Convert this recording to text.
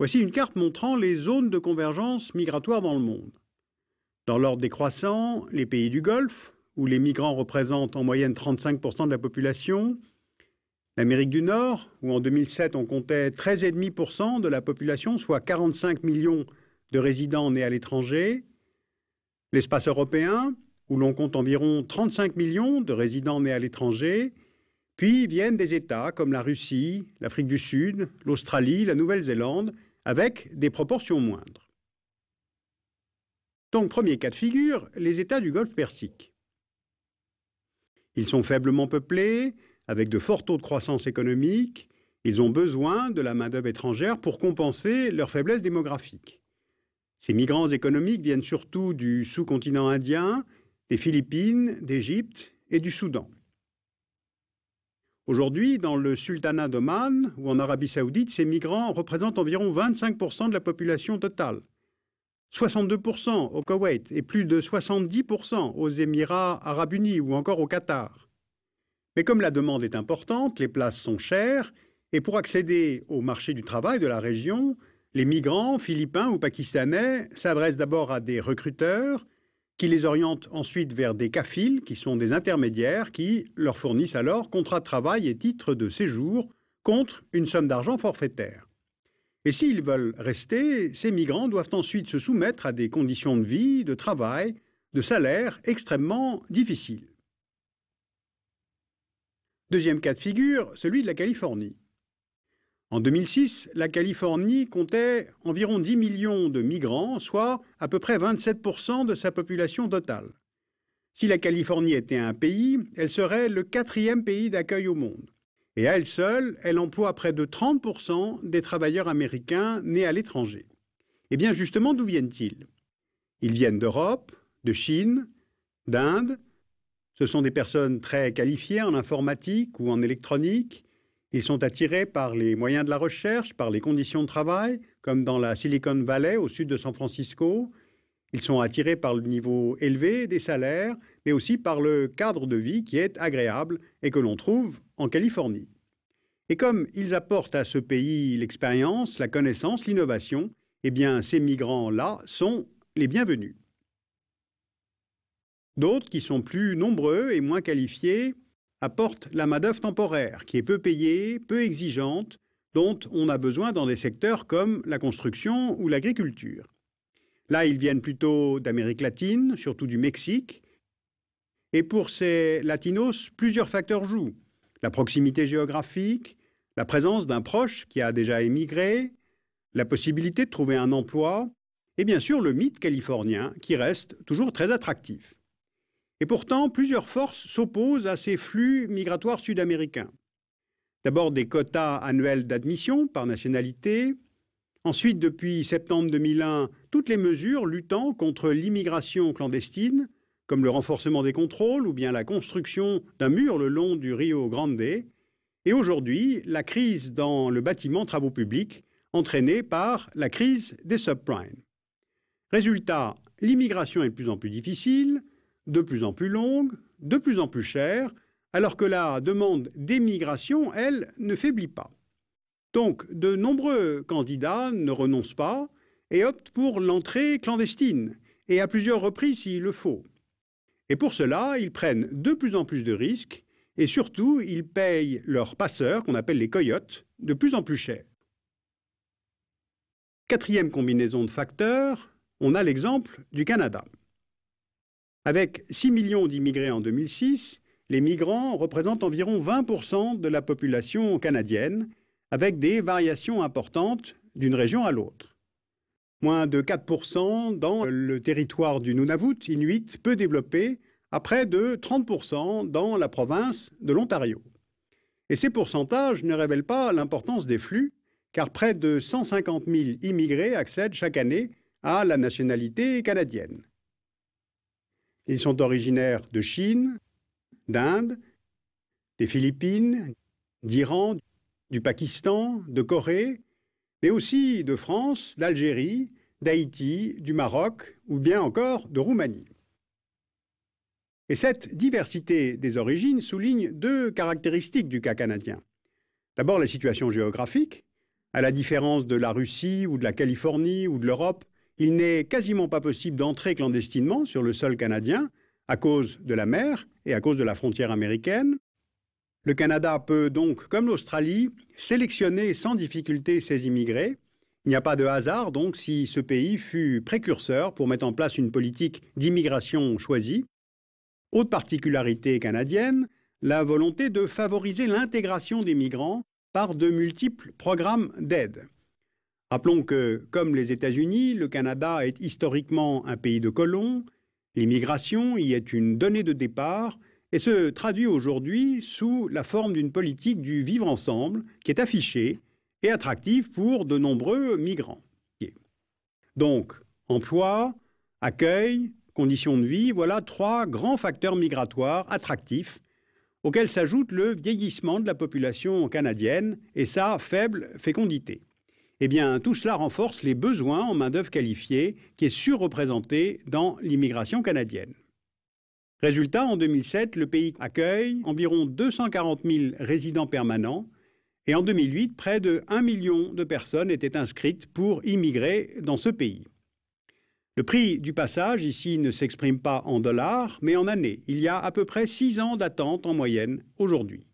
Voici une carte montrant les zones de convergence migratoire dans le monde. Dans l'ordre décroissant, les pays du Golfe, où les migrants représentent en moyenne 35% de la population, l'Amérique du Nord, où en 2007 on comptait 13,5% de la population, soit 45 millions de résidents nés à l'étranger, l'espace européen, où l'on compte environ 35 millions de résidents nés à l'étranger, puis viennent des États comme la Russie, l'Afrique du Sud, l'Australie, la Nouvelle-Zélande, avec des proportions moindres. Donc, premier cas de figure, les États du Golfe Persique. Ils sont faiblement peuplés, avec de forts taux de croissance économique, ils ont besoin de la main-d'œuvre étrangère pour compenser leur faiblesse démographique. Ces migrants économiques viennent surtout du sous-continent indien, des Philippines, d'Égypte et du Soudan. Aujourd'hui, dans le sultanat d'Oman ou en Arabie saoudite, ces migrants représentent environ 25% de la population totale. 62% au Koweït et plus de 70% aux Émirats arabes unis ou encore au Qatar. Mais comme la demande est importante, les places sont chères, et pour accéder au marché du travail de la région, les migrants philippins ou pakistanais s'adressent d'abord à des recruteurs, qui les oriente ensuite vers des cafils, qui sont des intermédiaires, qui leur fournissent alors contrat de travail et titre de séjour contre une somme d'argent forfaitaire. Et s'ils veulent rester, ces migrants doivent ensuite se soumettre à des conditions de vie, de travail, de salaire extrêmement difficiles. Deuxième cas de figure, celui de la Californie. En 2006, la Californie comptait environ 10 millions de migrants, soit à peu près 27% de sa population totale. Si la Californie était un pays, elle serait le quatrième pays d'accueil au monde. Et à elle seule, elle emploie près de 30% des travailleurs américains nés à l'étranger. Et eh bien justement, d'où viennent-ils Ils viennent d'Europe, de Chine, d'Inde. Ce sont des personnes très qualifiées en informatique ou en électronique ils sont attirés par les moyens de la recherche, par les conditions de travail, comme dans la Silicon Valley au sud de San Francisco. Ils sont attirés par le niveau élevé des salaires, mais aussi par le cadre de vie qui est agréable et que l'on trouve en Californie. Et comme ils apportent à ce pays l'expérience, la connaissance, l'innovation, eh bien ces migrants-là sont les bienvenus. D'autres qui sont plus nombreux et moins qualifiés apporte la main-d'œuvre temporaire, qui est peu payée, peu exigeante, dont on a besoin dans des secteurs comme la construction ou l'agriculture. Là, ils viennent plutôt d'Amérique latine, surtout du Mexique. Et pour ces latinos, plusieurs facteurs jouent. La proximité géographique, la présence d'un proche qui a déjà émigré, la possibilité de trouver un emploi, et bien sûr le mythe californien qui reste toujours très attractif. Et pourtant, plusieurs forces s'opposent à ces flux migratoires sud-américains. D'abord des quotas annuels d'admission par nationalité, ensuite depuis septembre 2001, toutes les mesures luttant contre l'immigration clandestine, comme le renforcement des contrôles ou bien la construction d'un mur le long du Rio Grande, et aujourd'hui la crise dans le bâtiment travaux publics entraînée par la crise des subprimes. Résultat, l'immigration est de plus en plus difficile, de plus en plus longue, de plus en plus chère, alors que la demande d'émigration, elle, ne faiblit pas. Donc, de nombreux candidats ne renoncent pas et optent pour l'entrée clandestine, et à plusieurs reprises s'il le faut. Et pour cela, ils prennent de plus en plus de risques, et surtout, ils payent leurs passeurs, qu'on appelle les coyotes, de plus en plus cher. Quatrième combinaison de facteurs, on a l'exemple du Canada. Avec 6 millions d'immigrés en 2006, les migrants représentent environ 20% de la population canadienne, avec des variations importantes d'une région à l'autre. Moins de 4% dans le territoire du Nunavut, Inuit, peu développé, à près de 30% dans la province de l'Ontario. Et ces pourcentages ne révèlent pas l'importance des flux, car près de 150 000 immigrés accèdent chaque année à la nationalité canadienne. Ils sont originaires de Chine, d'Inde, des Philippines, d'Iran, du Pakistan, de Corée, mais aussi de France, d'Algérie, d'Haïti, du Maroc ou bien encore de Roumanie. Et cette diversité des origines souligne deux caractéristiques du cas canadien. D'abord la situation géographique, à la différence de la Russie ou de la Californie ou de l'Europe, il n'est quasiment pas possible d'entrer clandestinement sur le sol canadien à cause de la mer et à cause de la frontière américaine. Le Canada peut donc, comme l'Australie, sélectionner sans difficulté ses immigrés. Il n'y a pas de hasard donc si ce pays fut précurseur pour mettre en place une politique d'immigration choisie. Autre particularité canadienne, la volonté de favoriser l'intégration des migrants par de multiples programmes d'aide. Rappelons que, comme les États-Unis, le Canada est historiquement un pays de colons, l'immigration y est une donnée de départ et se traduit aujourd'hui sous la forme d'une politique du vivre ensemble qui est affichée et attractive pour de nombreux migrants. Donc, emploi, accueil, conditions de vie, voilà trois grands facteurs migratoires attractifs auxquels s'ajoute le vieillissement de la population canadienne et sa faible fécondité eh bien, tout cela renforce les besoins en main-d'œuvre qualifiée qui est surreprésentée dans l'immigration canadienne. Résultat, en 2007, le pays accueille environ 240 000 résidents permanents et en 2008, près de 1 million de personnes étaient inscrites pour immigrer dans ce pays. Le prix du passage ici ne s'exprime pas en dollars, mais en années. Il y a à peu près 6 ans d'attente en moyenne aujourd'hui.